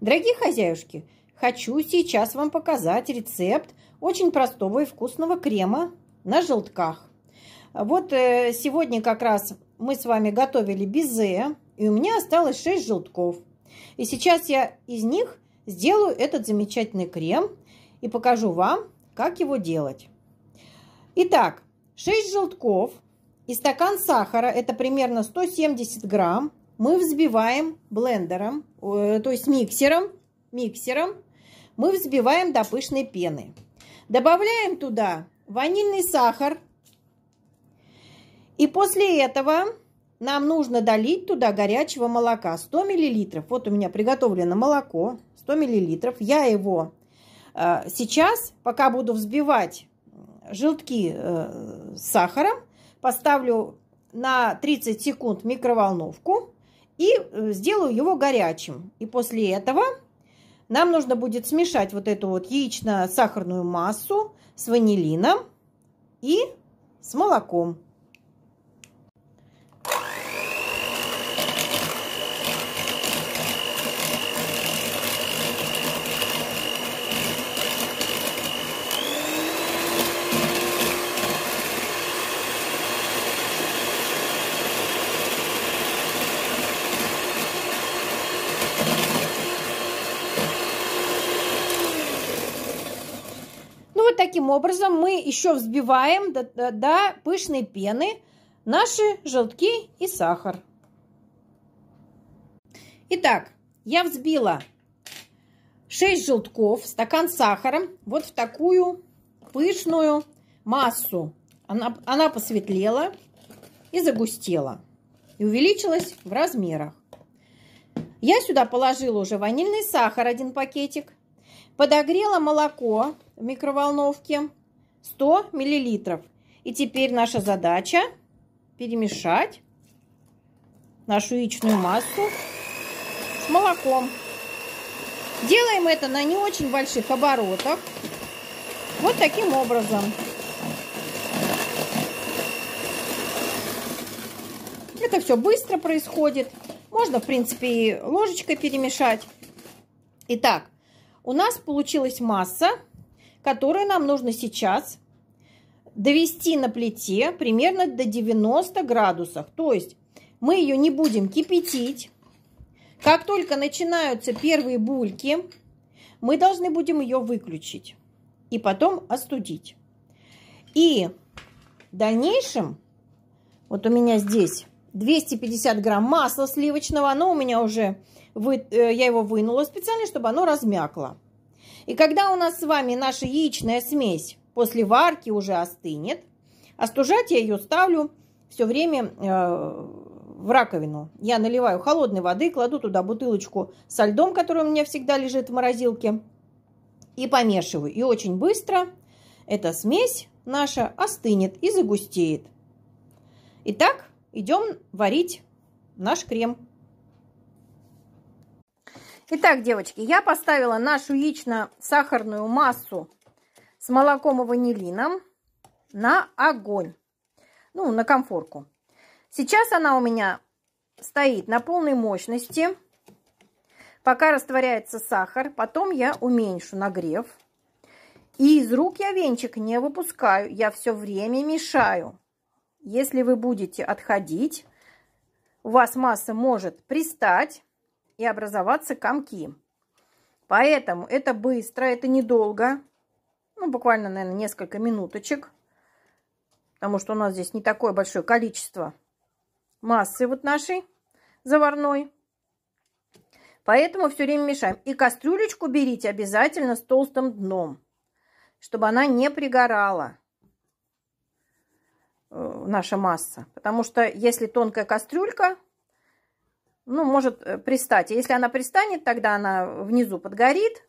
Дорогие хозяюшки, хочу сейчас вам показать рецепт очень простого и вкусного крема на желтках. Вот э, сегодня как раз мы с вами готовили безе, и у меня осталось 6 желтков. И сейчас я из них сделаю этот замечательный крем и покажу вам, как его делать. Итак, 6 желтков и стакан сахара, это примерно 170 грамм, мы взбиваем блендером, э, то есть миксером, миксером мы взбиваем до пышной пены. Добавляем туда ванильный сахар. И после этого нам нужно долить туда горячего молока 100 мл. Вот у меня приготовлено молоко 100 мл. Я его э, сейчас, пока буду взбивать желтки э, с сахаром, поставлю на 30 секунд в микроволновку и э, сделаю его горячим. И после этого нам нужно будет смешать вот эту вот яично-сахарную массу с ванилином и с молоком. таким образом мы еще взбиваем до, до, до пышной пены наши желтки и сахар. Итак, я взбила 6 желтков, стакан сахара вот в такую пышную массу. Она, она посветлела и загустела. И увеличилась в размерах. Я сюда положила уже ванильный сахар, один пакетик. Подогрела молоко в микроволновке 100 миллилитров. И теперь наша задача перемешать нашу яичную массу с молоком. Делаем это на не очень больших оборотах. Вот таким образом. Это все быстро происходит. Можно, в принципе, и ложечкой перемешать. Итак, у нас получилась масса которую нам нужно сейчас довести на плите примерно до 90 градусов. То есть мы ее не будем кипятить. Как только начинаются первые бульки, мы должны будем ее выключить и потом остудить. И в дальнейшем, вот у меня здесь 250 грамм масла сливочного, оно у меня уже, вы, э, я его вынула специально, чтобы оно размякло. И когда у нас с вами наша яичная смесь после варки уже остынет, а остужать я ее ставлю все время э, в раковину. Я наливаю холодной воды, кладу туда бутылочку со льдом, который у меня всегда лежит в морозилке, и помешиваю. И очень быстро эта смесь наша остынет и загустеет. Итак, идем варить наш крем. Итак, девочки, я поставила нашу яично-сахарную массу с молоком и ванилином на огонь, ну, на комфорку. Сейчас она у меня стоит на полной мощности, пока растворяется сахар, потом я уменьшу нагрев. И из рук я венчик не выпускаю, я все время мешаю. Если вы будете отходить, у вас масса может пристать, и образоваться комки. Поэтому это быстро, это недолго, ну, буквально, наверное, несколько минуточек, потому что у нас здесь не такое большое количество массы вот нашей заварной. Поэтому все время мешаем. И кастрюлечку берите обязательно с толстым дном, чтобы она не пригорала, э, наша масса. Потому что если тонкая кастрюлька, ну, может э, пристать. Если она пристанет, тогда она внизу подгорит.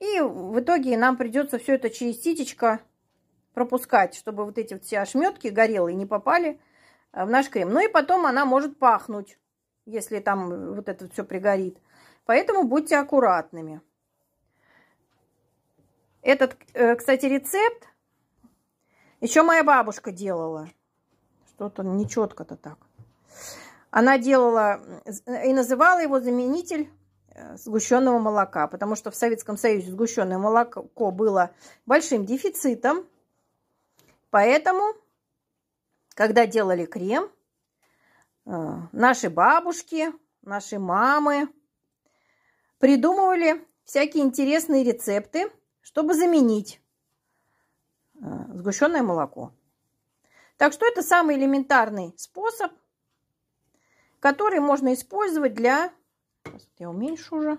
И в итоге нам придется все это через ситечко пропускать, чтобы вот эти все ошметки горелые не попали э, в наш крем. Ну и потом она может пахнуть, если там вот это все пригорит. Поэтому будьте аккуратными. Этот, э, кстати, рецепт еще моя бабушка делала. Что-то нечетко-то так. Она делала э, и называла его заменитель э, сгущенного молока, потому что в Советском Союзе сгущенное молоко было большим дефицитом. Поэтому, когда делали крем, э, наши бабушки, наши мамы придумывали всякие интересные рецепты, чтобы заменить сгущенное молоко. Так что это самый элементарный способ – который можно использовать для... Я уменьшу уже.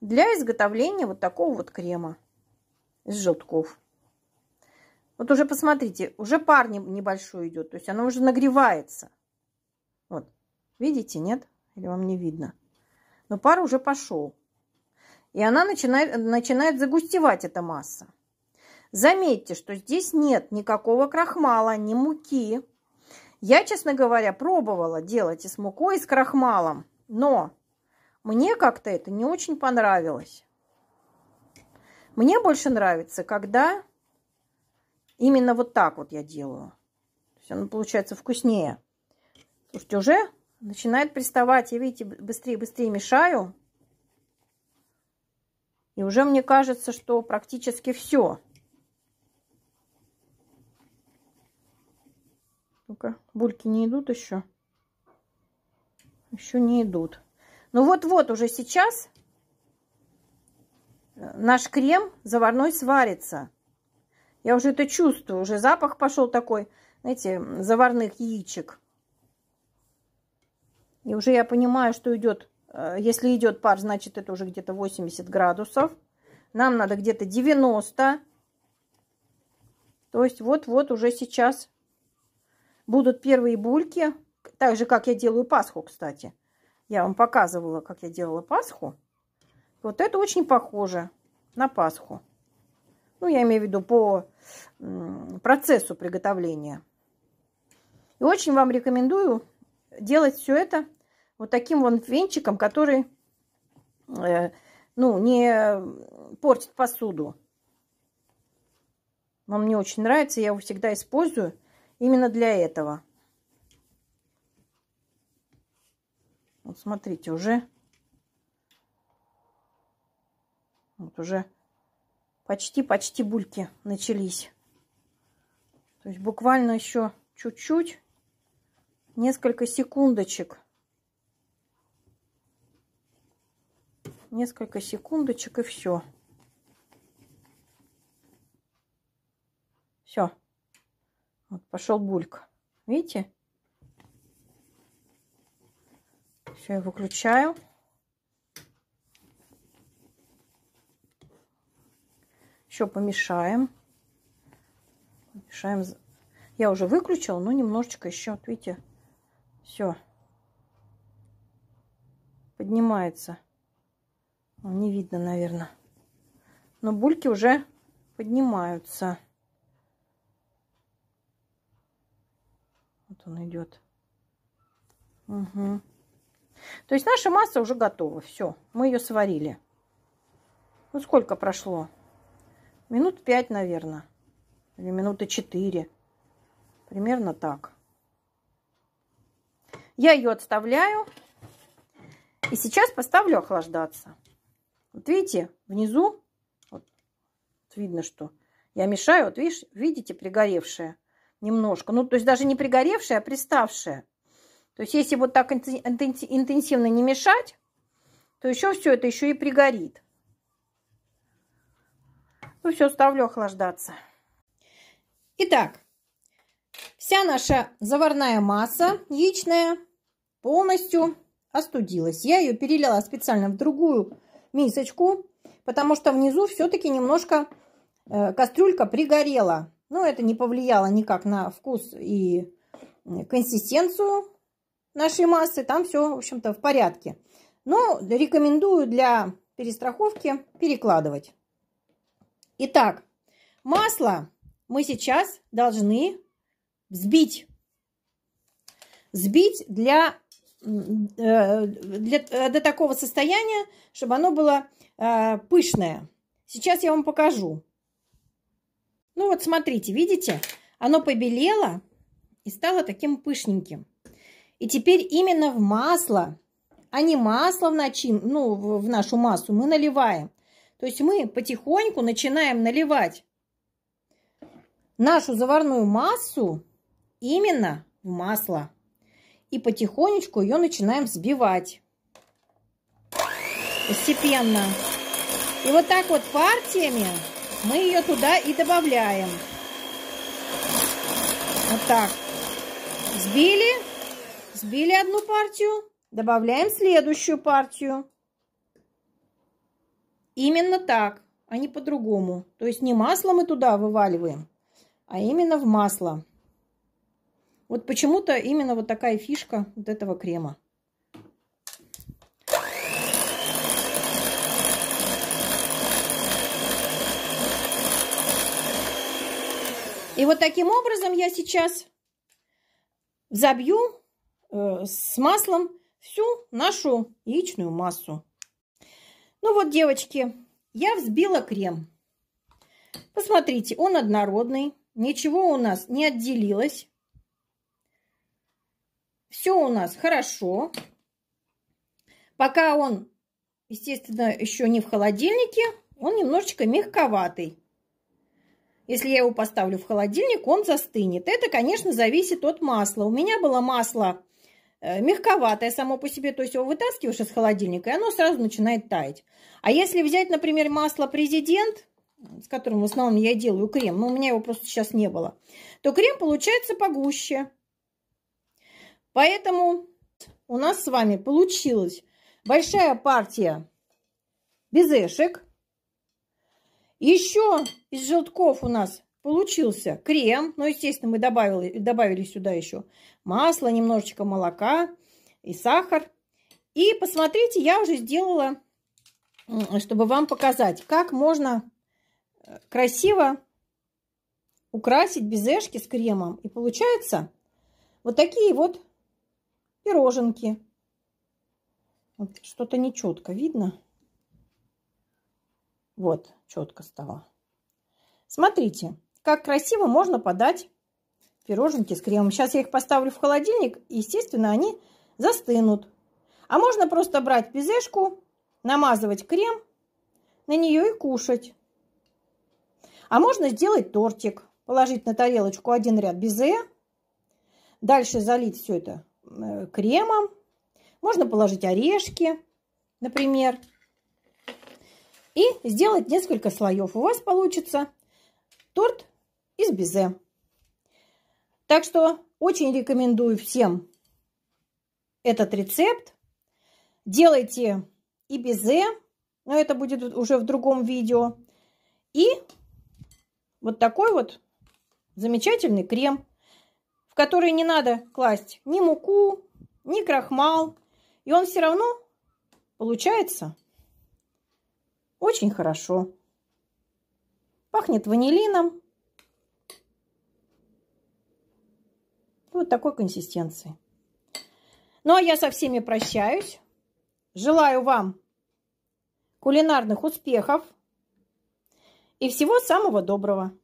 Для изготовления вот такого вот крема из желтков. Вот уже посмотрите, уже пар небольшой идет, то есть она уже нагревается. Вот, видите, нет? Или вам не видно? Но пар уже пошел. И она начинает, начинает загустевать, эта масса. Заметьте, что здесь нет никакого крахмала, ни муки. Я, честно говоря, пробовала делать и с мукой, и с крахмалом, но мне как-то это не очень понравилось. Мне больше нравится, когда именно вот так вот я делаю. То есть оно получается вкуснее. Слушайте, уже начинает приставать. Я, видите, быстрее-быстрее мешаю. И уже мне кажется, что практически все. Ну-ка, бульки не идут еще? Еще не идут. Ну вот-вот уже сейчас наш крем заварной сварится. Я уже это чувствую, уже запах пошел такой, знаете, заварных яичек. И уже я понимаю, что идет, э, если идет пар, значит это уже где-то 80 градусов. Нам надо где-то 90. То есть вот-вот уже сейчас Будут первые бульки, так же, как я делаю Пасху, кстати. Я вам показывала, как я делала Пасху. Вот это очень похоже на Пасху. Ну, я имею в виду по процессу приготовления. И очень вам рекомендую делать все это вот таким вон венчиком, который э, ну, не портит посуду. Он мне очень нравится, я его всегда использую именно для этого. Вот смотрите, уже, вот уже почти-почти бульки начались. То есть буквально еще чуть-чуть, несколько секундочек. Несколько секундочек и все. Все. Вот пошел бульк. Видите? Все, я выключаю. Еще помешаем. Помешаем. Я уже выключила, но немножечко еще, вот видите, все. Поднимается. Ну, не видно, наверное. Но бульки уже поднимаются. Вот он идет. Угу. То есть наша масса уже готова. Все, мы ее сварили. Ну, сколько прошло? Минут пять, наверное. Или минуты четыре. Примерно так. Я ее отставляю. И сейчас поставлю охлаждаться. Вот видите, внизу вот, видно, что я мешаю. Вот видишь, видите, пригоревшее немножко. Ну, то есть даже не пригоревшая, а приставшая. То есть если вот так интенсивно не мешать, то еще все это еще и пригорит. Ну все, ставлю охлаждаться. Итак, вся наша заварная масса яичная полностью остудилась. Я ее перелила специально в другую мисочку, потому что внизу все-таки немножко э, кастрюлька пригорела. Но ну, это не повлияло никак на вкус и консистенцию нашей массы. Там все, в общем-то, в порядке. Но рекомендую для перестраховки перекладывать. Итак, масло мы сейчас должны взбить. взбить для, э, для, э, до такого состояния, чтобы оно было э, пышное. Сейчас я вам покажу. Ну вот смотрите, видите, оно побелело и стало таким пышненьким. И теперь именно в масло, а не масло ну, в, начин, ну, в нашу массу мы наливаем. То есть мы потихоньку начинаем наливать нашу заварную массу именно в масло. И потихонечку ее начинаем взбивать. Постепенно. И вот так вот партиями мы ее туда и добавляем. Вот так. Сбили. Сбили одну партию. Добавляем следующую партию. Именно так, а не по-другому. То есть не масло мы туда вываливаем, а именно в масло. Вот почему-то именно вот такая фишка вот этого крема. И вот таким образом я сейчас забью э, с маслом всю нашу яичную массу. Ну вот, девочки, я взбила крем. Посмотрите, он однородный. Ничего у нас не отделилось. Все у нас хорошо. Пока он, естественно, еще не в холодильнике, он немножечко мягковатый. Если я его поставлю в холодильник, он застынет. Это, конечно, зависит от масла. У меня было масло э, мягковатое само по себе, то есть его вытаскиваешь из холодильника, и оно сразу начинает таять. А если взять, например, масло «Президент», с которым в основном я делаю крем, но у меня его просто сейчас не было, то крем получается погуще. Поэтому у нас с вами получилась большая партия безешек. Еще из желтков у нас получился крем. Ну, естественно, мы добавили, добавили сюда еще масло, немножечко молока и сахар. И посмотрите, я уже сделала, чтобы вам показать, как можно э, красиво украсить безешки с кремом. И получается вот такие вот пироженки. что-то нечетко видно. Вот, четко стало. Смотрите, как красиво можно подать пироженки с кремом. Сейчас я их поставлю в холодильник, и, естественно, они застынут. А можно просто брать пизешку, намазывать крем на нее и кушать. А можно сделать тортик, положить на тарелочку один ряд безе, дальше залить все это э, кремом. Можно положить орешки, например, и сделать несколько слоев. У вас получится торт из безе. Так что очень рекомендую всем этот рецепт. Делайте и безе, но это будет уже в другом видео. И вот такой вот замечательный крем, в который не надо класть ни муку, ни крахмал. И он все равно получается очень хорошо. Пахнет ванилином. Вот такой консистенции. Ну, а я со всеми прощаюсь. Желаю вам кулинарных успехов и всего самого доброго.